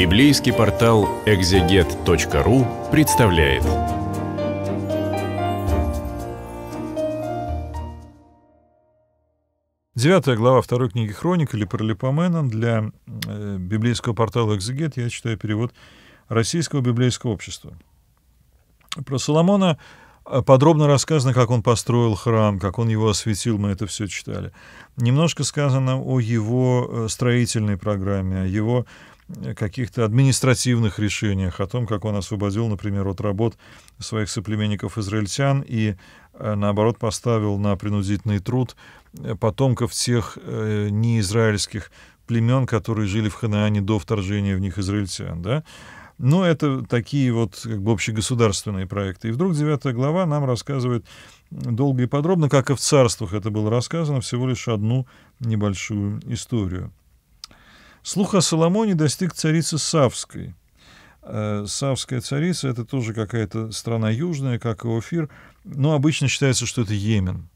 Библейский портал экзегет.ру представляет. Девятая глава второй книги Хроник или Пролипоменон для э, библейского портала «Экзегет» я читаю перевод Российского библейского общества. Про Соломона э, подробно рассказано, как он построил храм, как он его осветил, мы это все читали. Немножко сказано о его э, строительной программе, о его каких-то административных решениях, о том, как он освободил, например, от работ своих соплеменников-израильтян и, э, наоборот, поставил на принудительный труд э, потомков тех э, неизраильских племен, которые жили в Ханаане до вторжения в них израильтян. Да? Но ну, это такие вот как бы общегосударственные проекты. И вдруг 9 глава нам рассказывает долго и подробно, как и в царствах это было рассказано, всего лишь одну небольшую историю. Слух о Соломоне достиг царицы Савской. Э, Савская царица — это тоже какая-то страна южная, как и Офир, но обычно считается, что это Йемен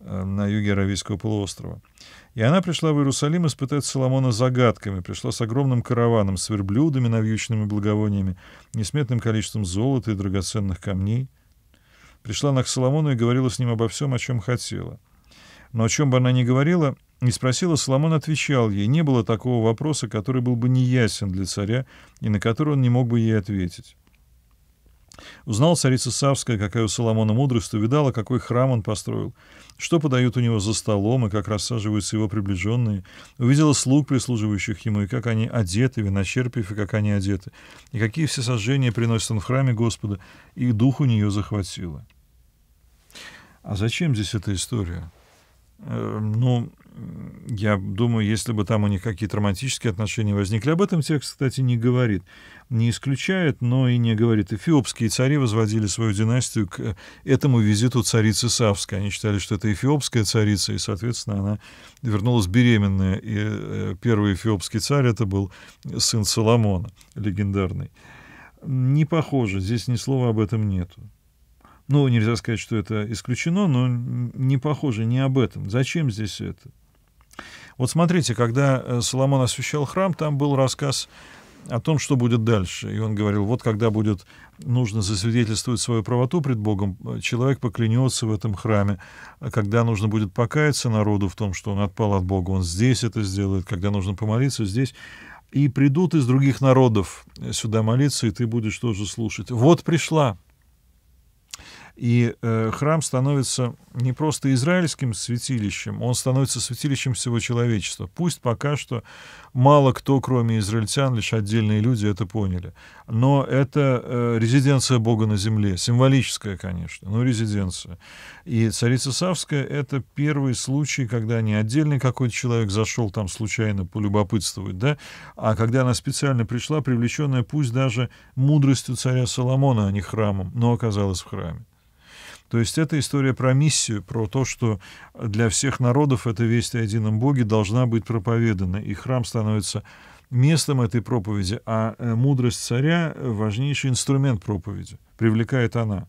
э, на юге Аравийского полуострова. И она пришла в Иерусалим испытать Соломона загадками, пришла с огромным караваном, с верблюдами, навьюченными благовониями, несметным количеством золота и драгоценных камней. Пришла она к Соломону и говорила с ним обо всем, о чем хотела. Но о чем бы она ни говорила — и спросила, Соломон отвечал ей, не было такого вопроса, который был бы неясен для царя и на который он не мог бы ей ответить. Узнала царица Савская, какая у Соломона мудрость, увидала, какой храм он построил, что подают у него за столом и как рассаживаются его приближенные, увидела слуг, прислуживающих ему, и как они одеты, виночерпив, и как они одеты, и какие все сожжения приносят он в храме Господа, и дух у нее захватило. А зачем здесь эта история? Эм, ну, я думаю, если бы там у них какие-то романтические отношения возникли, об этом текст, кстати, не говорит, не исключает, но и не говорит. Эфиопские цари возводили свою династию к э, этому визиту царицы Савской. Они считали, что это эфиопская царица, и, соответственно, она вернулась беременная. И э, первый эфиопский царь это был сын Соломона, легендарный. Не похоже, здесь ни слова об этом нету. Ну, нельзя сказать, что это исключено, но не похоже не об этом. Зачем здесь это? Вот смотрите, когда э, Соломон освещал храм, там был рассказ о том, что будет дальше. И он говорил, вот когда будет нужно засвидетельствовать свою правоту пред Богом, э, человек поклянется в этом храме. а Когда нужно будет покаяться народу в том, что он отпал от Бога, он здесь это сделает. Когда нужно помолиться, здесь. И придут из других народов э, сюда молиться, и ты будешь тоже слушать. Вот пришла и э, храм становится не просто израильским святилищем, он становится святилищем всего человечества. Пусть пока что мало кто, кроме израильтян, лишь отдельные люди это поняли. Но это э, резиденция Бога на земле, символическая, конечно, но резиденция. И царица Савская — это первый случай, когда не отдельный какой-то человек зашел там случайно полюбопытствовать, да, а когда она специально пришла, привлеченная пусть даже мудростью царя Соломона, а не храмом, но оказалась в храме. То есть это история про миссию, про то, что для всех народов эта весть о едином Боге должна быть проповедана. И храм становится местом этой проповеди, а э, мудрость царя — важнейший инструмент проповеди. Привлекает она.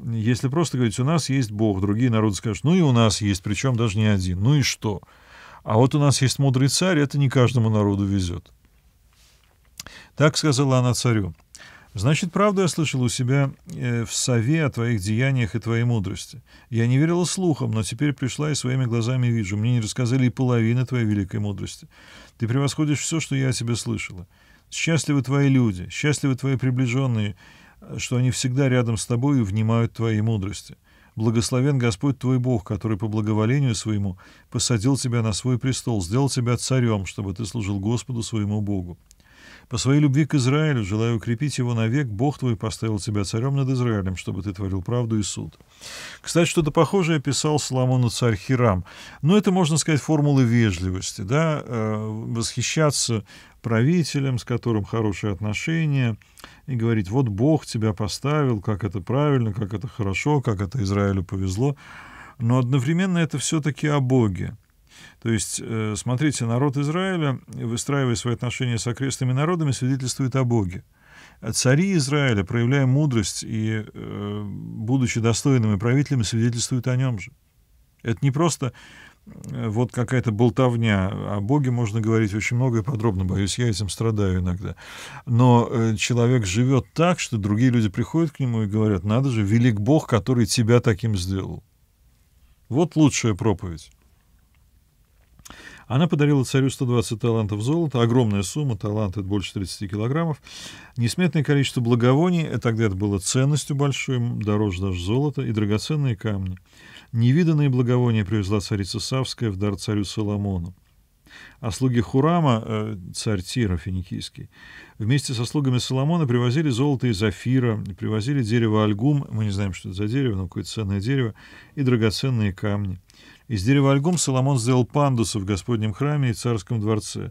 Если просто говорить, у нас есть Бог, другие народы скажут, ну и у нас есть, причем даже не один, ну и что? А вот у нас есть мудрый царь, это не каждому народу везет. Так сказала она царю. Значит, правду я слышал у себя э, в сове о твоих деяниях и твоей мудрости. Я не верила слухам, но теперь пришла и своими глазами вижу. Мне не рассказали и половины твоей великой мудрости. Ты превосходишь все, что я о тебе слышала. Счастливы твои люди, счастливы твои приближенные, э, что они всегда рядом с тобой и внимают твоей мудрости. Благословен Господь твой Бог, который по благоволению своему посадил тебя на свой престол, сделал тебя царем, чтобы ты служил Господу своему Богу. По своей любви к Израилю, желая укрепить его навек, Бог твой поставил тебя царем над Израилем, чтобы ты творил правду и суд. Кстати, что-то похожее писал Соломону царь Хирам. Но это, можно сказать, формулы вежливости, да, э, восхищаться правителем, с которым хорошие отношения, и говорить, вот Бог тебя поставил, как это правильно, как это хорошо, как это Израилю повезло. Но одновременно это все-таки о Боге. То есть, э, смотрите, народ Израиля, выстраивая свои отношения с окрестными народами, свидетельствует о Боге. А цари Израиля, проявляя мудрость и э, будучи достойными правителями, свидетельствуют о нем же. Это не просто э, вот какая-то болтовня. О Боге можно говорить очень много и подробно, боюсь, я этим страдаю иногда. Но человек живет так, что другие люди приходят к нему и говорят, надо же, велик Бог, который тебя таким сделал. Вот лучшая проповедь. Она подарила царю 120 талантов золота, огромная сумма, талант — это больше 30 килограммов, несметное количество благовоний, э, тогда это было ценностью большой, дороже даже золота, и драгоценные камни. Невиданные благовония привезла царица Савская в дар царю Соломону. А слуги Хурама, э, царь Тира финикийский, вместе со слугами Соломона привозили золото из Афира, привозили дерево Альгум, мы не знаем, что это за дерево, но какое-то ценное дерево, и драгоценные камни. Из дерева альгом Соломон сделал пандусы в Господнем храме и царском дворце.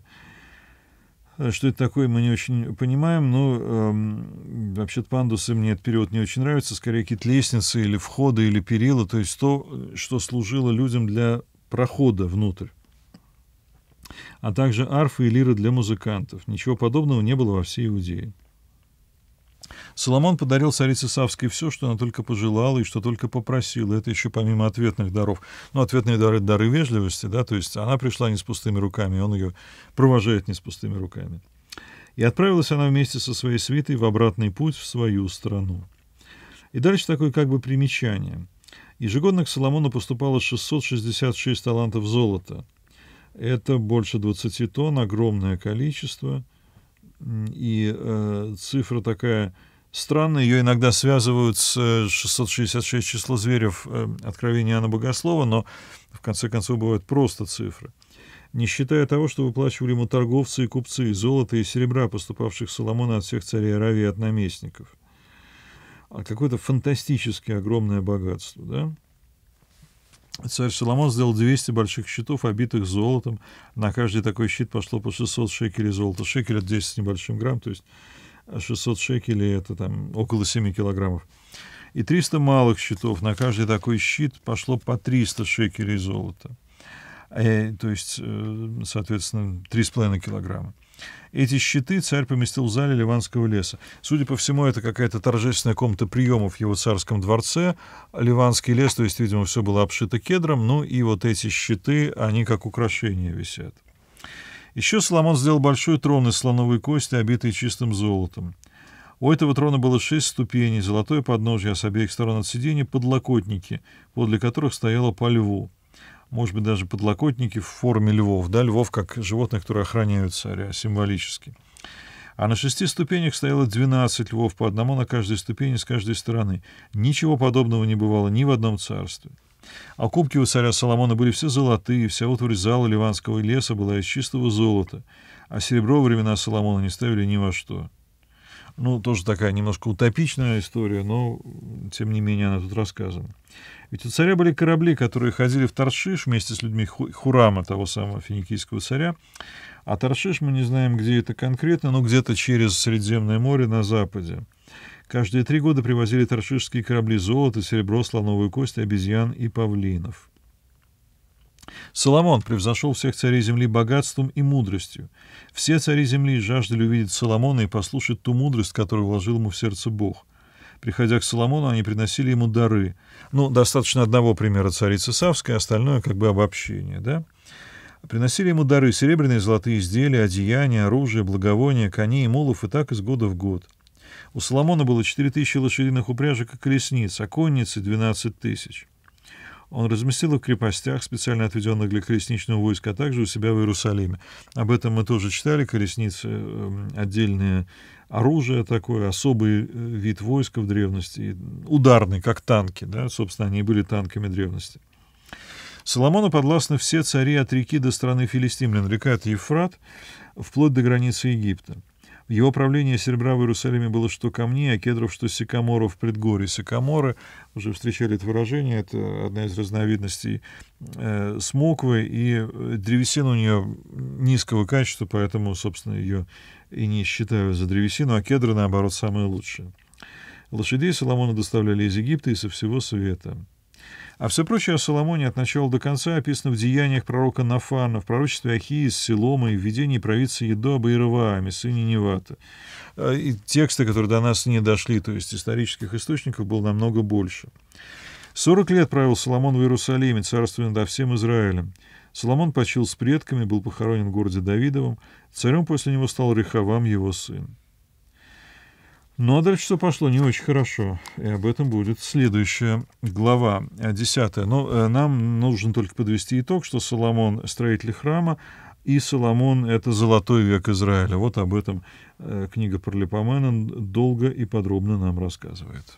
Э, что это такое, мы не очень понимаем, но эм, вообще-то пандусы мне этот период не очень нравится, скорее какие-то лестницы или входы или перила, то есть то, что служило людям для прохода внутрь а также арфы и лиры для музыкантов. Ничего подобного не было во всей Иудее. Соломон подарил царице Савской все, что она только пожелала и что только попросила. Это еще помимо ответных даров. Но ну, ответные дары — дары вежливости, да, то есть она пришла не с пустыми руками, он ее провожает не с пустыми руками. И отправилась она вместе со своей свитой в обратный путь в свою страну. И дальше такое как бы примечание. Ежегодно к Соломону поступало 666 талантов золота. Это больше 20 тонн, огромное количество — и э, цифра такая странная, ее иногда связывают с 666 э, число зверев э, Откровения Иоанна Богослова, но в конце концов бывают просто цифры. Не считая того, что выплачивали ему торговцы и купцы, золота и серебра, поступавших Соломона от всех царей Аравии и от наместников. А какое-то фантастически огромное богатство, да? Царь Соломон сделал 200 больших щитов, обитых золотом. На каждый такой щит пошло по 600 шекелей золота. Шекель от 10 с небольшим грамм, то есть 600 шекелей — это там около 7 килограммов. И 300 малых щитов. На каждый такой щит пошло по 300 шекелей золота. Э, то есть, э, соответственно, 3,5 килограмма. Эти щиты царь поместил в зале Ливанского леса. Судя по всему, это какая-то торжественная комната приемов в его царском дворце. Ливанский лес, то есть, видимо, все было обшито кедром. Ну и вот эти щиты, они как украшения висят. Еще Соломон сделал большой трон из слоновой кости, обитый чистым золотом. У этого трона было шесть ступеней, золотое подножье, а с обеих сторон от сиденья подлокотники, подле которых стояло по льву может быть, даже подлокотники в форме львов, да, львов как животных, которые охраняют царя э, символически. А на шести ступенях стояло 12 львов, по одному на каждой ступени с каждой стороны. Ничего подобного не бывало ни в одном царстве. А кубки у царя Соломона были все золотые, вся утварь зала Ливанского леса была из чистого золота, а серебро во времена Соломона не ставили ни во что. Ну, тоже такая немножко утопичная история, но, тем не менее, она тут рассказана. Ведь у царя были корабли, которые ходили в Таршиш вместе с людьми Хурама, того самого финикийского царя. А Таршиш мы не знаем, где это конкретно, но где-то через Средиземное море на западе. Каждые три года привозили таршишские корабли золото, серебро, слоновую кость, обезьян и павлинов. Соломон превзошел всех царей земли богатством и мудростью. Все цари земли жаждали увидеть Соломона и послушать ту мудрость, которую вложил ему в сердце Бог. Приходя к Соломону, они приносили ему дары. Ну, достаточно одного примера царицы Савской, остальное как бы обобщение, да? Приносили ему дары серебряные золотые изделия, одеяния, оружие, благовония, коней и мулов, и так из года в год. У Соломона было 4000 лошадиных упряжек и колесниц, а конницы — 12 тысяч. Он разместил их в крепостях, специально отведенных для колесничного войска, а также у себя в Иерусалиме. Об этом мы тоже читали. Колесницы эм, — отдельное оружие такое, особый э, вид войска в древности, ударный, как танки. Да? Собственно, они были танками древности. Соломону подвластны все цари от реки до страны Филистим, нарекает Ефрат, вплоть до границы Египта. В его правлении серебра в Иерусалиме было что камней, а кедров, что сикаморов в предгорье. Сикаморы, уже встречали это выражение, это одна из разновидностей э, смоквы, и э, древесина у нее низкого качества, поэтому, собственно, ее и не считаю за древесину, а кедры, наоборот, самые лучшие. Лошадей Соломона доставляли из Египта и со всего света. А все прочее о Соломоне от начала до конца описано в деяниях пророка Нафана, в пророчестве Ахии с Силома и в видении провидца Едоба и Рываами, сыне Невата. А, и тексты, которые до нас не дошли, то есть исторических источников было намного больше. Сорок лет правил Соломон в Иерусалиме, царствуя над всем Израилем. Соломон почил с предками, был похоронен в городе Давидовом. Царем после него стал Рехавам, его сын. Ну, а дальше все пошло не очень хорошо, и об этом будет следующая глава, э, десятая. Но ну, э, нам нужно только подвести итог, что Соломон — строитель храма, и Соломон — это золотой век Израиля. Вот об этом э, книга Пролепомена долго и подробно нам рассказывает.